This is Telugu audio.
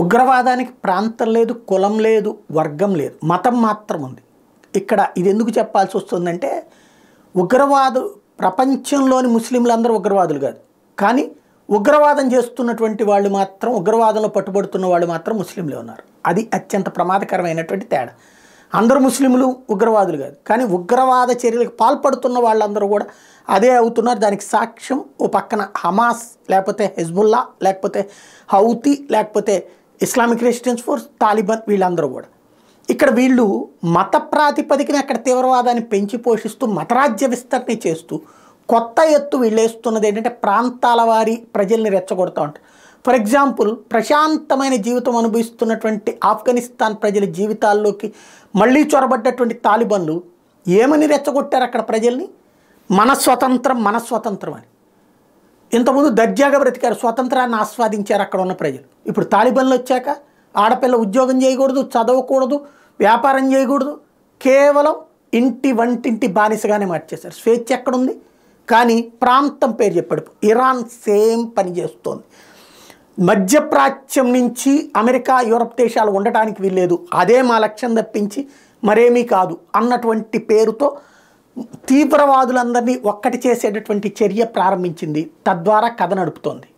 ఉగ్రవాదానికి ప్రాంతం లేదు కులం లేదు వర్గం లేదు మతం మాత్రం ఉంది ఇక్కడ ఇది ఎందుకు చెప్పాల్సి వస్తుందంటే ఉగ్రవాదు ప్రపంచంలోని ముస్లింలందరూ ఉగ్రవాదులు కాదు కానీ ఉగ్రవాదం చేస్తున్నటువంటి వాళ్ళు మాత్రం ఉగ్రవాదంలో పట్టుబడుతున్న వాళ్ళు మాత్రం ముస్లింలే ఉన్నారు అది అత్యంత ప్రమాదకరమైనటువంటి తేడా అందరూ ముస్లింలు ఉగ్రవాదులు కాదు కానీ ఉగ్రవాద చర్యలకు పాల్పడుతున్న వాళ్ళందరూ కూడా అదే అవుతున్నారు దానికి సాక్ష్యం ఓ పక్కన హమాస్ లేకపోతే హెజ్బుల్లా లేకపోతే హౌతి లేకపోతే ఇస్లామిక్ రెసిస్టెన్స్ ఫోర్స్ తాలిబాన్ వీళ్ళందరూ కూడా ఇక్కడ వీళ్ళు మత ప్రాతిపదికన అక్కడ తీవ్రవాదాన్ని పెంచి పోషిస్తూ మతరాజ్య విస్తరణ చేస్తూ కొత్త ఎత్తు వీళ్ళేస్తున్నది ఏంటంటే ప్రాంతాల వారి ప్రజల్ని రెచ్చగొడతా ఉంటారు ఫర్ ఎగ్జాంపుల్ ప్రశాంతమైన జీవితం అనుభవిస్తున్నటువంటి ఆఫ్ఘనిస్తాన్ ప్రజల జీవితాల్లోకి మళ్ళీ చొరబడ్డటువంటి తాలిబన్లు ఏమని రెచ్చగొట్టారు అక్కడ ప్రజల్ని మన స్వతంత్రం మన స్వతంత్రం అని ఇంతకుముందు దర్జాగ బ్రతికారు స్వతంత్రాన్ని ఆస్వాదించారు అక్కడ ఉన్న ప్రజలు ఇప్పుడు తాలిబన్లు వచ్చాక ఆడపిల్ల ఉద్యోగం చేయకూడదు చదవకూడదు వ్యాపారం చేయకూడదు కేవలం ఇంటి వంటింటి బానిసగానే మార్చేశారు స్వేచ్ఛ ఎక్కడుంది కానీ ప్రాంతం పేరు చెప్పాడు ఇరాన్ సేమ్ పని చేస్తోంది మధ్యప్రాచ్యం నుంచి అమెరికా యూరప్ దేశాలు ఉండటానికి వీల్లేదు అదే మా లక్ష్యం తప్పించి మరేమీ కాదు అన్నటువంటి పేరుతో తీవ్రవాదులందరినీ ఒక్కటి చేసేటటువంటి చర్య ప్రారంభించింది తద్వారా కథ నడుపుతోంది